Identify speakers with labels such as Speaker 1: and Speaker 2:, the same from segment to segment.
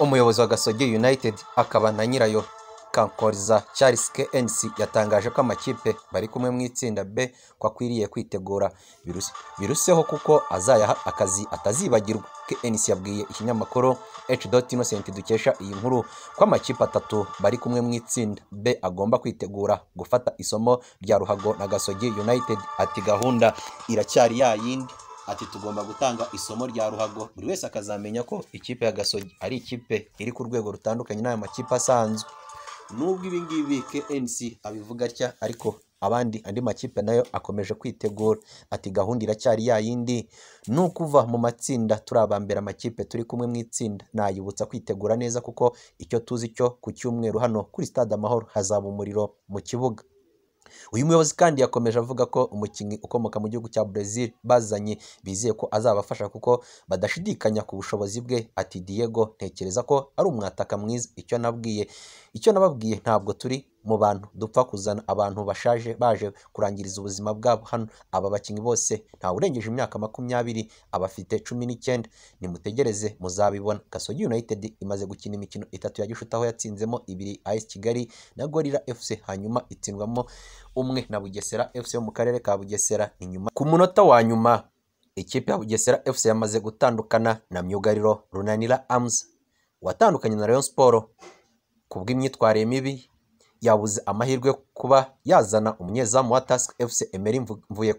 Speaker 1: umuyobozi wa gasogi united akaba na nyirayo kankoriza charles knc yatangaje ko amakipe bari kumwe mu itsinda b ko akwiriye kwitegura biruseho kuko azayaha akazi atazibagirwa knc yabwiye ikinyamakuru h dukesha iyi nkuru ko amakipe atatu bari kumwe mu itsinda b agomba kwitegura gufata isomo rya ruhago na gasogi united ati gahunda iracyari yayindi ati tugomba gutanga isomo rya ruhago buri wese akazamenya ko ikipe ya gasogi ari ikipe iri ku rwego rutandukanye n'aya makipe asanzwe nubwo ibi KNC abivuga atya ariko abandi andi makipe nayo akomeje kwitegura ati gahunda iracyari ya yindi ni ukuva mu matsinda turabambera amakipe turi kumwe mu itsinda nayibutsa kwitegura neza kuko icyo tuzi cyo ku cyumweru hano kuri stade amahoro hazaba umuriro mu kibuga uyu muyobozi kandi yakomeje avuga ko umukinnyi ukomoka mu gihugu cya Brazil bazanye bizeye ko azabafasha kuko badashidikanya ku bushobozi bwe ati Diego ntekereza ko ari umwataka mwiza icyo nabwiye icyo nababwiye ntabwo turi mu bantu dupfa kuzana abantu bashaje baje kurangiriza ubuzima bwabo hano aba bakinnyi bose ntawe urengeje imyaka makumyabiri abafite cumi n'icyenda nimutegereze muzabibona gasogi united imaze gukina imikino itatu ya gishuti aho yatsinzemo ibiri as kigali na gorira fc hanyuma itsindwamo umwe na bugesera fc mu karere ka bugesera inyuma ku munota wa nyuma ikipe ya bugesera fc yamaze gutandukana na myugariro runanira amuzi watandukanye na rayon siporo bw’imyitwarire mibi yabuze amahirwe yo kuba yazana umunyezamu wa task fc emeri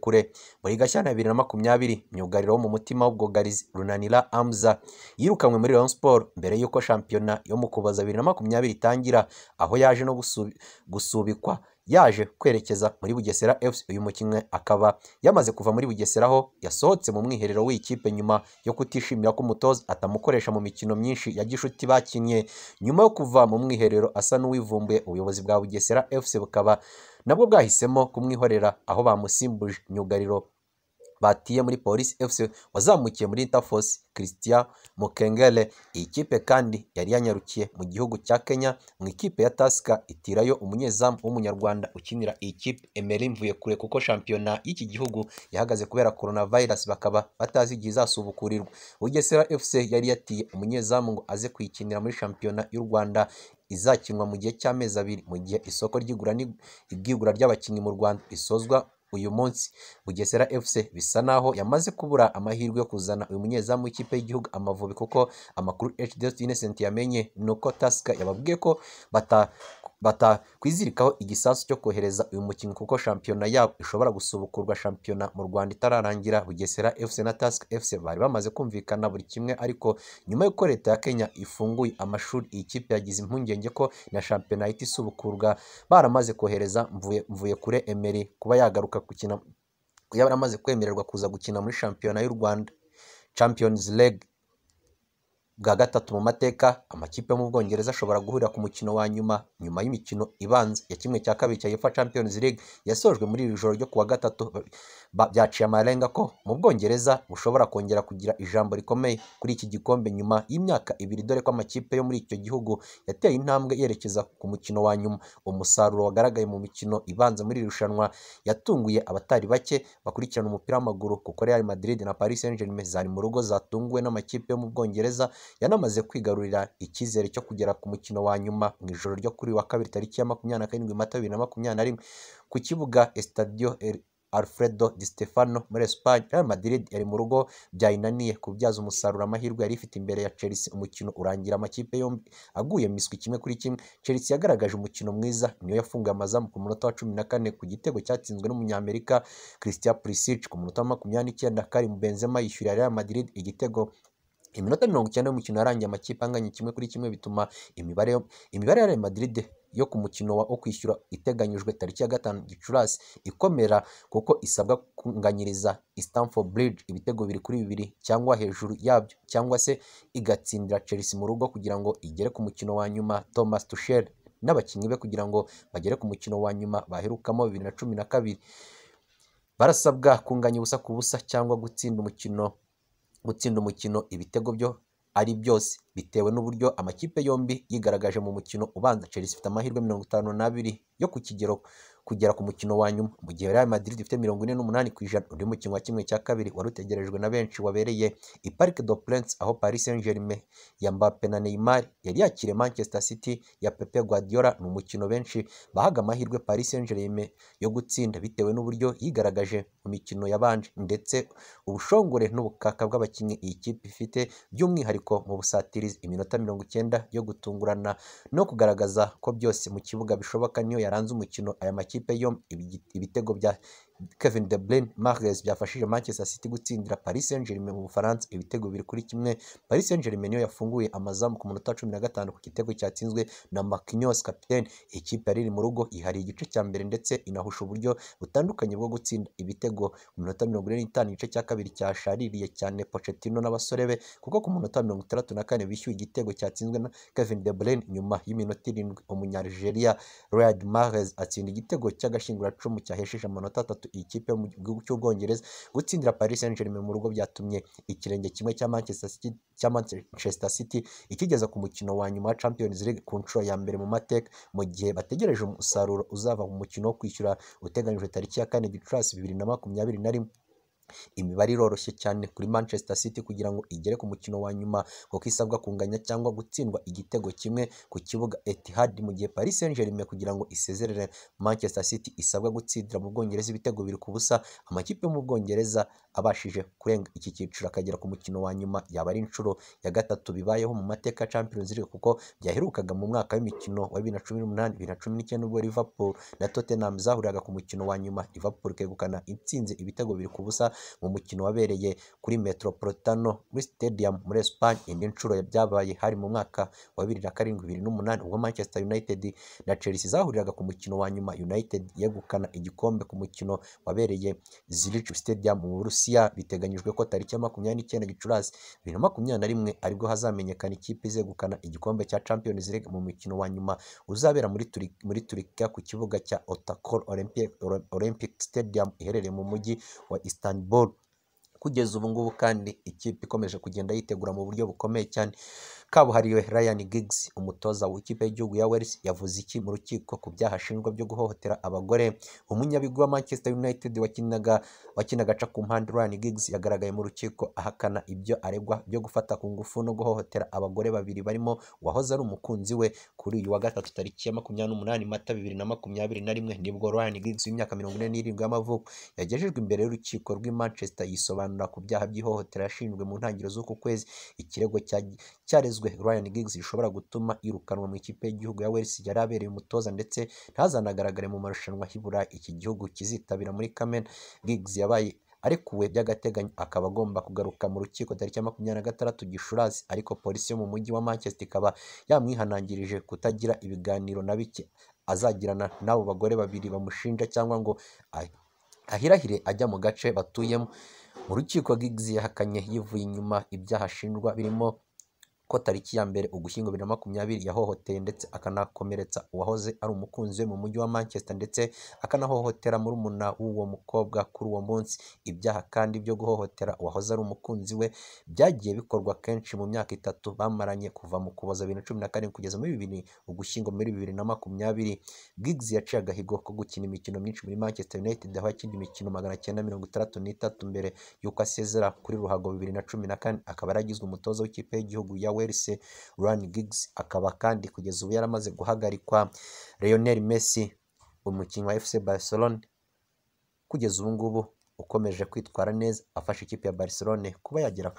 Speaker 1: kure. muri gashyantare bibiri na makumyabiri myugariro wo mu mutima w'ubwugarizi runanira amza Yirukanywe muri rayon sport mbere y'uko shampiyona yo mu kuboza bibiri na makumyabiri itangira aho yaje no gusubikwa yaje kwerekeza muri Bugesera FC uyu mukinnyi akaba yamaze kuva muri Bugesera aho yasohotse mu mwiherero w'ikipe nyuma yo kutishimira ko umutoza atamukoresha mu mikino myinshi ya gishuti bakinnye nyuma yo kuva mu mwiherero asa n'uwivumbuye ubuyobozi bwa Bugesera FC bukaba nabwo bwahisemo kumwihorera aho bamusimbuje myugariro batiye muri polisi efuse wazamukiye muri intafosi christian mukengere iyi kipe kandi yari yanyarukiye mu gihugu cya kenya mu ikipe ya tasika itirayo umunyezamu w'umunyarwanda ukinira iyi kipe emeri mvuye kure kuko shampiyona y'iki gihugu yahagaze kubera corona virus bakaba batazi igihe izasubukurirwa bugesera efuse yari yatiye umunyezamu ngo aze kuyikinira muri shampiyona y'u rwanda izakinwa mu gihe cy'amezi abiri mu gihe isoko ry'igura ry'abakinnyi mu rwanda isozwa uyu munsi bugesera fc bisa naho yamaze kubura amahirwe yo kuzana uyu munyezamu w'ikipe y'igihugu amavubi kuko amakuru hd yamenye ni uko tasika yababwiye ko bata batakwizirikaho igisasu cyo kohereza uyu mukino kuko shampiyona yabo ishobora gusubukurwa shampiyona mu rwanda itararangira bugesera fc na task fc bari bamaze kumvikana buri kimwe ariko nyuma y'uko leta ya kenya ifunguye amashuri iyi kipe yagize impungenge ko na shampiyona ihita isubukurwa baramaze kohereza mvuye kure emeri kuba yagaruka gukina yaba yaramaze kwemererwa kuza gukina muri shampiyona y'u rwanda champions league bwa gatatu mu mateka amakipe yo mu bwongereza ashobora guhurira ku mukino wa nyuma nyuma y'imikino ibanza ya kimwe cya kabiri cya UEFA Champions League yasojwe muri iri joro ryo kuwa gatatu byaciye amarenga ko mu Bwongereza bushobora kongera kugira ijambo rikomeye kuri iki gikombe nyuma y'imyaka ibiri dore ko amakipe yo muri icyo gihugu yateye intambwe yerekeza ku mukino wa nyuma umusaruro wagaragaye mu mikino ibanza muri iri rushanwa yatunguye abatari bake bakurikirana umupira w'amaguru kuko Real Madrid na Paris Saint-Germain zari mu rugo zatunguwe n'amakipe yo mu Bwongereza yanamaze kwigarurira icyizere cyo kugera ku mukino wa nyuma mu ijoro ryo kuri wa kabiri tariki ya makumyabiri na karindwi Mata bibiri na makumyabiri na rimwe ku kibuga Estadio Alfredo Di Stefano muri Espagne Real Madrid yari mu rugo byayinaniye kubyaza umusaruro amahirwe yari ifite imbere ya Chelsea umukino urangira amakipe yombi aguye miswi kimwe kuri kimwe Chelsea yagaragaje umukino mwiza niyo yafunguye amazamu ku munota wa cumi na kane ku gitego cyatsinzwe n'umunyamerika Christian Pulisic ku munota wa makumyabiri n'icyenda Karim Benzema yishyurira Real Madrid igitego iminota mirongo icyenda y'umukino yarangiye amakipe anganya kimwe kuri kimwe bituma imibare imibare ya Real Madrid yo ku mukino wa wo kwishyura iteganyijwe tariki ya gatanu gicurasi ikomera kuko isabwa kunganyiriza Stamford Bridge ibitego bibiri kuri bibiri cyangwa hejuru yabyo cyangwa se igatsindira Chelsea mu rugo kugira ngo igere ku mukino wa nyuma Thomas Tuchel n'abakinnyi be kugira ngo bagere ku mukino wa nyuma baherukamo bibiri na cumi na kabiri barasabwa kunganya ubusa ku busa cyangwa gutsinda umukino gutsinda umukino ibitego byo ari byose bitewe n'uburyo amakipe yombi yigaragaje mu mukino ubanza Chelsea ifite amahirwe mirongo itanu n'abiri yo ku kigero kugera ku mukino wa nyuma mu gihe Real Madrid ifite mirongo ine n'umunani ku ijana undi mukino wa kimwe cya kabiri wari utegerejwe na benshi wabereye i Parc des Princes aho Paris Saint-Germain ya Mbappe na Neymar yari yakiriye Manchester City ya Pepe Guardiola ni umukino benshi bahaga amahirwe Paris Saint-Germain yo gutsinda bitewe n'uburyo yigaragaje mu mikino yabanje ndetse ubushongore n'ubukaka bw'abakinnyi iyi kipe ifite by'umwihariko mu busatirizi iminota mirongo icyenda yo gutungurana no kugaragaza ko byose mu kibuga bishoboka niyo yaranze umukino aya makipe amakipe yombi ibitego bya. kevin de bruyne marquez byafashije manchester city gutsindira paris saint germain mu bufaransa ibitego biri kuri kimwe paris saint germain niyo yafunguye amazamu ku munota cumi na gatanu ku gitego cyatsinzwe na marquinhos capitaine ikipe yari iri mu rugo ihari igice cya mbere ndetse inahusha uburyo butandukanye bwo gutsinda ibitego ku minota mirongo ine n'itanu igice cya kabiri cyashaririye cyane pochettino n'abasore be kuko ku munota mirongo itandatu na kane bishyuye igitego cyatsinzwe na kevin de bruyne nyuma y'iminota irindwi umunyanigeriya riyad mahrez atsinda igitego cy'agashinguracumu cyahesheje amanota atatu ikipe mu gihugu cy'ubwongereza gutsindira Paris Saint Germain mu rugo byatumye ikirenge kimwe cya Manchester City cya Manchester City ikigeza ku mukino wa nyuma wa Champions League ku nshuro ya mbere mu mateka mu gihe bategereje umusaruro uzava mu mukino wo kwishyura uteganyijwe tariki ya kane Gicurasi bibiri na makumyabiri na rimwe Imibare iroroshye cyane kuri Manchester City kugira ngo igere ku mukino wa nyuma kuko isabwa kunganya cyangwa gutsindwa igitego kimwe ku kibuga Etihad mu gihe Paris Saint-Germain kugira ngo isezerere Manchester City isabwa gutsindira mu Bwongereza ibitego biri ku busa amakipe yo mu Bwongereza abashije kurenga iki cyiciro akagera ku mukino wa nyuma yaba ari inshuro ya gatatu bibayeho mu mateka ya Champions League kuko byaherukaga mu mwaka w'imikino wa bibiri na cumi n'umunani bibiri na cumi n'icyenda ubwo Liverpool na Tottenham zahuriraga ku mukino wa nyuma Liverpool ikegukana itsinze ibitego biri ku busa mu mukino wabereye kuri Metropolitano muri Stadium muri Espagne, indi nshuro byabaye hari mu mwaka wa bibiri na karindwi bibiri n'umunani ubwo Manchester United na Chelsea zahuriraga ku mukino wa nyuma United yegukana igikombe ku mukino wabereye Zurich Stadium mu Burusiya biteganyijwe ko tariki ya makumyabiri n'icyenda Gicurasi bibiri na makumyabiri na rimwe aribwo hazamenyekana ikipe izegukana igikombe cya Champions League mu mukino wa nyuma uzabera muri turi, muri Turkiya ku kibuga cya Otakor Olympic, Olympic Stadium iherereye mu mujyi wa Istanbul Ball kugeza ubu ngubu kandi ikipe ikomeje kugenda yitegura mu buryo bukomeye cyane kabuhariwe Ryan Giggs umutoza w'ikipe y'igihugu ya Wales yavuze iki mu rukiko ku byaha ashinjwa byo guhohotera abagore umunyabigwi wa Manchester United wakinaga wakinaga aca ku mpande Ryan Giggs yagaragaye mu rukiko ahakana ibyo aregwa byo gufata ku ngufu no guhohotera abagore babiri barimo uwahoze ari umukunzi we kuri uyu wa gatatu tariki ya makumyabiri n'umunani mata bibiri na makumyabiri na rimwe nibwo Ryan Giggs w'imyaka mirongo ine n'irindwi y'amavuko yagejejwe imbere y'urukiko rw'i Manchester yisobanura ku byaha by'ihohotera yashinjwe mu ntangiriro z'uku kwezi ikirego cyarezwe yasizwe Ryan Giggs ishobora gutuma yirukanwa mu ikipe y'igihugu ya Wales yari abereye umutoza ndetse ntazanagaragare mu marushanwa hibura iki gihugu kizitabira muri Kamena Giggs yabaye arekuwe by'agateganyo akaba agomba kugaruka mu rukiko tariki ya makumyabiri na gatandatu gicurasi ariko polisi yo mu mujyi wa Manchester ikaba yamwihanangirije kutagira ibiganiro na bike azagirana n'abo bagore babiri bamushinja cyangwa ngo ahirahire ajya mu gace batuyemo mu rukiko Giggs yahakanye yivuye inyuma ibyaha ashinjwa birimo ko tariki ya mbere ugushyingo bibiri na makumyabiri yahohoteye ndetse akanakomeretsa uwahoze ari umukunzi we mu mujyi wa manchester ndetse akanahohotera murumuna w'uwo mukobwa kuri uwo munsi ibyaha kandi byo guhohotera uwahoze ari umukunzi we byagiye bikorwa kenshi mu myaka itatu bamaranye kuva mu kuboza bibiri na cumi na karindwi kugeza muri bibiri ugushyingo muri bibiri na makumyabiri Giggs yaciye agahigo ko gukina imikino myinshi muri manchester united aho yakina imikino magana cyenda mirongo itandatu n'itatu mbere y'uko asezera kuri ruhago bibiri na cumi na kane akaba yaragizwe umutoza w'ikipe y'igihugu ya welise rani giggs akaba kandi kugeza ubu yaramaze guhagarikwa Lionel messi umukinnyi wa FC Barcelona kugeza ubu ngubu ukomeje kwitwara neza afasha ikipe ya Barcelona kuba yagera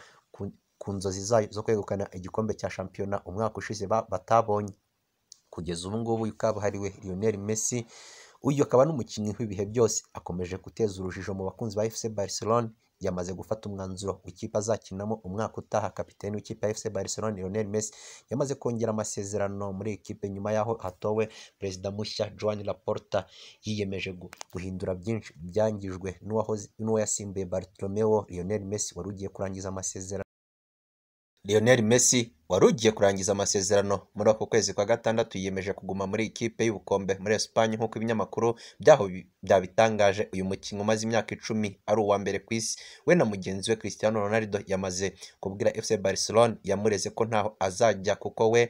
Speaker 1: ku nzozi zayo zo kwegukana igikombe cya shampiyona umwaka ushize batabonye kugeza ubu ngubu ukaba Lionel Messi uyu akaba n'umukinnyi w'ibihe byose akomeje guteza urujijo mu bakunzi ba FC Barcelona yamaze gufata umwanzuro w'ikipe azakinamo umwaka utaha kapiteni w'ikipe ya FC Barcelona Lionel Messi yamaze kongera amasezerano muri ikipe nyuma y'aho hatowe perezida mushya Joan Laporta yiyemeje guhindura byinshi byangijwe n'uwo yasimbuye Bartomeu Lionel Messi wari ugiye kurangiza amasezerano Lionel Messi wari ugiye kurangiza amasezerano muri ako kwezi kwa gatandatu yiyemeje kuguma muri ikipe y'ubukombe muri Espagne nk'uko ibinyamakuru byaho byabitangaje uyu mukinnyi umaze imyaka icumi ari uwa mbere ku isi we na mugenzi we Cristiano Ronaldo yamaze kubwira FC Barcelona yamureze ko ntaho azajya kuko we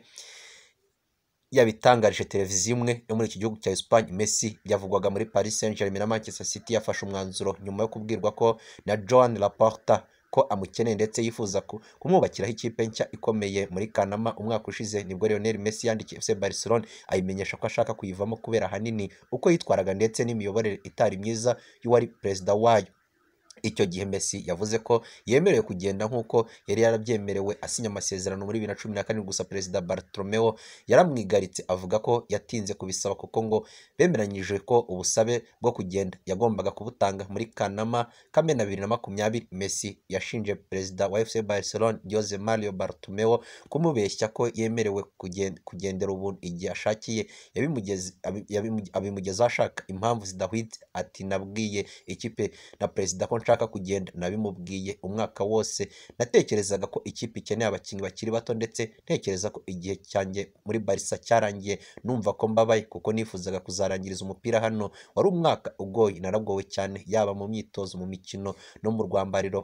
Speaker 1: yabitangarije televiziyo imwe yo muri iki gihugu cya Espagne Messi yavugwaga muri Paris Saint-Germain na Manchester City yafashe umwanzuro nyuma yo kubwirwa ko na John Laporta ko amukeneye ndetse yifuza kumwubakiraho ikipe nshya ikomeye muri Kanama umwaka ushize nibwo Lionel Messi yandikiye FC Barcelona ayimenyesha ko ashaka kuyivamo kubera ahanini uko yitwaraga ndetse n'imiyoborere itari myiza y'uwari perezida wayo icyo gihe Messi yavuze ko yemerewe kugenda nk'uko yari yarabyemerewe asinya amasezerano muri bibiri na cumi na kane gusa perezida Bartomeu yaramwigaritse avuga ko yatinze kubisaba kuko ngo bemeranyije ko ubusabe bwo kugenda yagombaga kubutanga muri Kanama Kamena bibiri na makumyabiri Messi yashinje perezida wa FC Barcelona Jose Mario Bartomeu kumubeshya ko yemerewe kugendera ubuntu igihe ashakiye abimugezaho ashaka impamvu zidahwitse ati nabwiye ikipe na perezida ko nshaka kugenda nabimubwiye umwaka wose natekerezaga ko ikipe ikeneye abakinnyi bakiri bato ndetse ntekereza ko igihe cyanjye muri barisa cyarangiye numva ko mbabaye kuko nifuzaga kuzarangiriza umupira hano wari umwaka ugoye naragowe cyane yaba mu myitozo mu mikino no mu rwambariro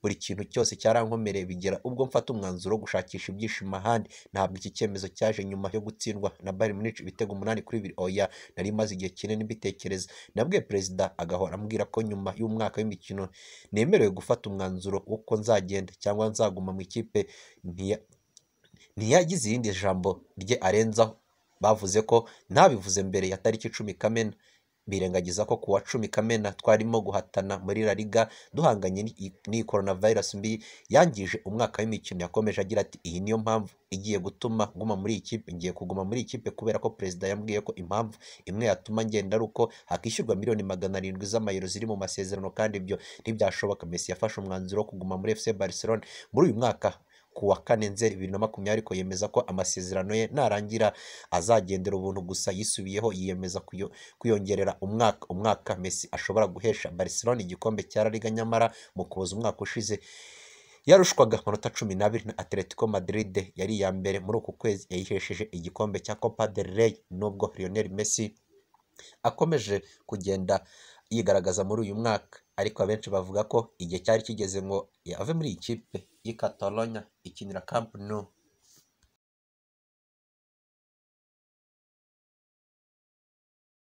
Speaker 1: buri kintu cyose cyarankomereye bigera ubwo mfata umwanzuro wo gushakisha ibyishimo ahandi ntabwo iki cyemezo cyaje nyuma yo gutsindwa na Bayern Munich ibitego umunani kuri bibiri oya nari maze igihe kinini mbitekereza nabwiye perezida agahora ambwira ko nyuma y'umwaka w'imikino mukino nemerewe gufata umwanzuro uko nzagenda cyangwa nzaguma mu ikipe ntiyagize irindi jambo rye arenzaho bavuze ko ntabivuze mbere ya tariki icumi kamena birengagiza ko ku wa cumi kamena twarimo guhatana muri La Liga duhanganye n'iyi coronavirus mbi yangije umwaka w'imikino yakomeje agira ati iyi niyo mpamvu igiye gutuma nguma muri ikipe ngiye kuguma muri ikipe kubera ko perezida yambwiye ko impamvu imwe yatuma ngenda ari uko hakishyurwa miliyoni magana arindwi z'amayero ziri mu masezerano kandi ibyo ntibyashoboka Messi yafashe umwanzuro wo kuguma muri FC Barcelona muri uyu mwaka ku wa kane nzeri bibiri na makumyabiri ko yemeza ko amasezerano ye narangira azagendera ubuntu gusa yisubiyeho yiyemeza kwiyongerera umwaka umwaka Messi ashobora guhesha Barcelona igikombe cya nyamara mu kuboza umwaka ushize yarushwaga amanota cumi n'abiri na atletico madrid yari iya mbere muri uku kwezi yayihesheje igikombe cya copa del rey nubwo lionel messi akomeje kugenda yigaragaza muri uyu mwaka ariko abenshi bavuga ko igihe cyari kigeze ngo yave muri iyi kipe y Catalonia ikinira Camp Nou